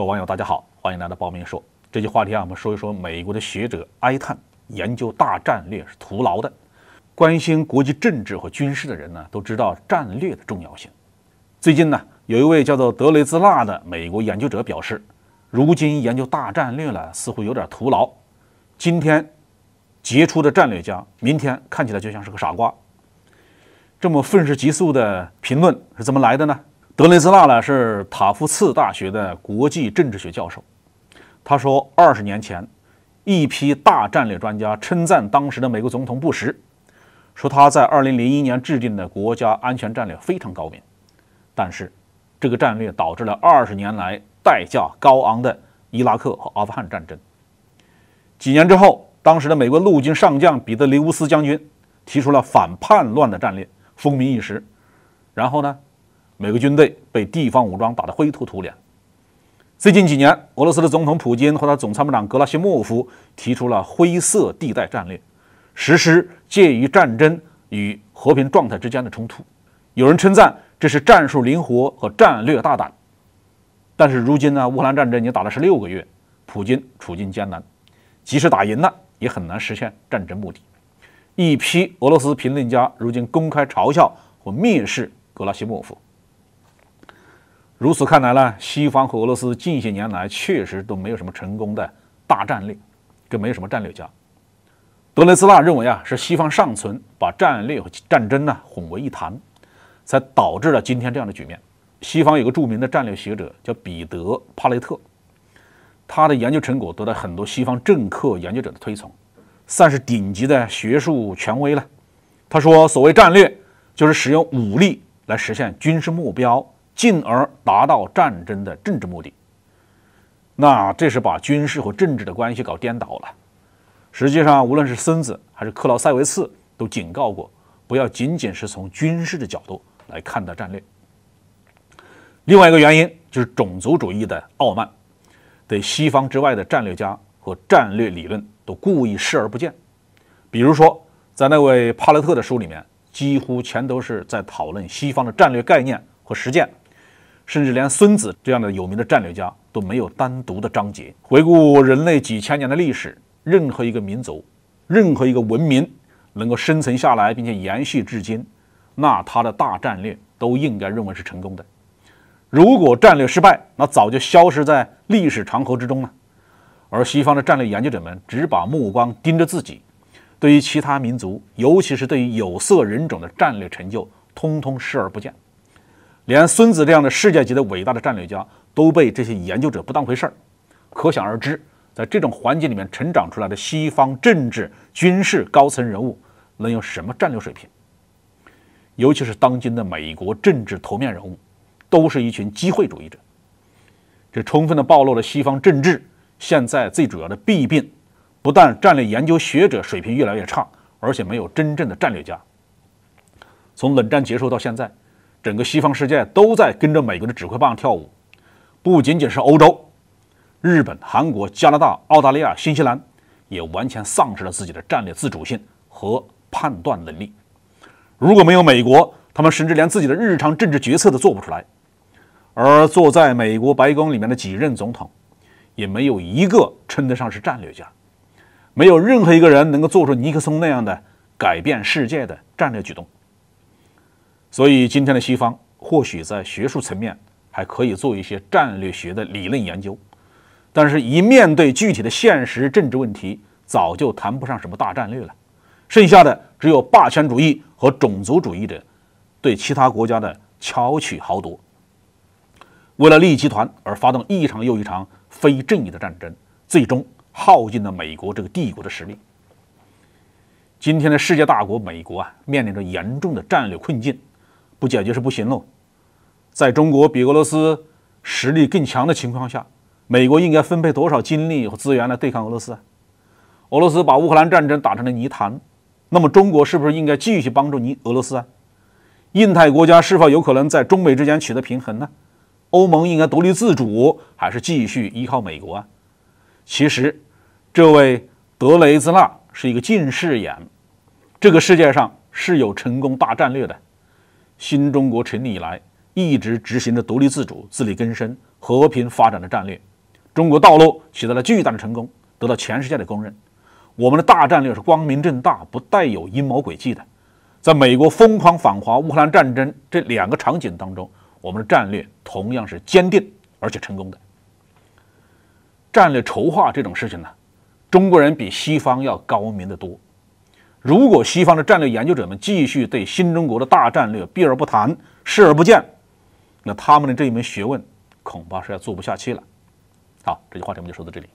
各位网友，大家好，欢迎来到报名说。这期话题啊，我们说一说美国的学者哀叹，研究大战略是徒劳的。关心国际政治和军事的人呢，都知道战略的重要性。最近呢，有一位叫做德雷兹纳的美国研究者表示，如今研究大战略了，似乎有点徒劳。今天杰出的战略家，明天看起来就像是个傻瓜。这么愤世嫉俗的评论是怎么来的呢？德雷兹纳呢是塔夫茨大学的国际政治学教授，他说，二十年前，一批大战略专家称赞当时的美国总统布什，说他在二零零一年制定的国家安全战略非常高明，但是这个战略导致了二十年来代价高昂的伊拉克和阿富汗战争。几年之后，当时的美国陆军上将彼得雷乌斯将军提出了反叛乱的战略，风靡一时。然后呢？美国军队被地方武装打得灰头土脸。最近几年，俄罗斯的总统普京和他总参谋长格拉西莫夫提出了“灰色地带战略”，实施介于战争与和平状态之间的冲突。有人称赞这是战术灵活和战略大胆。但是如今呢，乌克兰战争已经打了十六个月，普京处境艰难，即使打赢了，也很难实现战争目的。一批俄罗斯评论家如今公开嘲笑或蔑视格拉西莫夫。如此看来呢，西方和俄罗斯近些年来确实都没有什么成功的大战略，更没有什么战略家。德雷兹纳认为啊，是西方尚存把战略和战争呢混为一谈，才导致了今天这样的局面。西方有个著名的战略学者叫彼得·帕雷特，他的研究成果得到很多西方政客研究者的推崇，算是顶级的学术权威了。他说：“所谓战略，就是使用武力来实现军事目标。”进而达到战争的政治目的，那这是把军事和政治的关系搞颠倒了。实际上，无论是孙子还是克劳塞维茨，都警告过，不要仅仅是从军事的角度来看待战略。另外一个原因就是种族主义的傲慢，对西方之外的战略家和战略理论都故意视而不见。比如说，在那位帕勒特的书里面，几乎全都是在讨论西方的战略概念和实践。甚至连孙子这样的有名的战略家都没有单独的章节。回顾人类几千年的历史，任何一个民族、任何一个文明能够生存下来并且延续至今，那他的大战略都应该认为是成功的。如果战略失败，那早就消失在历史长河之中了。而西方的战略研究者们只把目光盯着自己，对于其他民族，尤其是对于有色人种的战略成就，通通视而不见。连孙子这样的世界级的伟大的战略家都被这些研究者不当回事儿，可想而知，在这种环境里面成长出来的西方政治军事高层人物能有什么战略水平？尤其是当今的美国政治头面人物，都是一群机会主义者，这充分的暴露了西方政治现在最主要的弊病：不但战略研究学者水平越来越差，而且没有真正的战略家。从冷战结束到现在。整个西方世界都在跟着美国的指挥棒跳舞，不仅仅是欧洲、日本、韩国、加拿大、澳大利亚、新西兰，也完全丧失了自己的战略自主性和判断能力。如果没有美国，他们甚至连自己的日常政治决策都做不出来。而坐在美国白宫里面的几任总统，也没有一个称得上是战略家，没有任何一个人能够做出尼克松那样的改变世界的战略举动。所以，今天的西方或许在学术层面还可以做一些战略学的理论研究，但是，一面对具体的现实政治问题，早就谈不上什么大战略了。剩下的只有霸权主义和种族主义者对其他国家的巧取豪夺，为了利益集团而发动一场又一场非正义的战争，最终耗尽了美国这个帝国的实力。今天的世界大国美国啊，面临着严重的战略困境。不解决是不行喽。在中国比俄罗斯实力更强的情况下，美国应该分配多少精力和资源来对抗俄罗斯？俄罗斯把乌克兰战争打成了泥潭，那么中国是不是应该继续帮助尼俄罗斯啊？印太国家是否有可能在中美之间取得平衡呢？欧盟应该独立自主还是继续依靠美国啊？其实，这位德雷兹纳是一个近视眼。这个世界上是有成功大战略的。新中国成立以来，一直执行着独立自主、自力更生、和平发展的战略。中国道路取得了巨大的成功，得到全世界的公认。我们的大战略是光明正大，不带有阴谋诡计的。在美国疯狂反华、乌克兰战争这两个场景当中，我们的战略同样是坚定而且成功的。战略筹划这种事情呢，中国人比西方要高明的多。如果西方的战略研究者们继续对新中国的大战略避而不谈、视而不见，那他们的这一门学问恐怕是要做不下去了。好，这句话题我们就说到这里。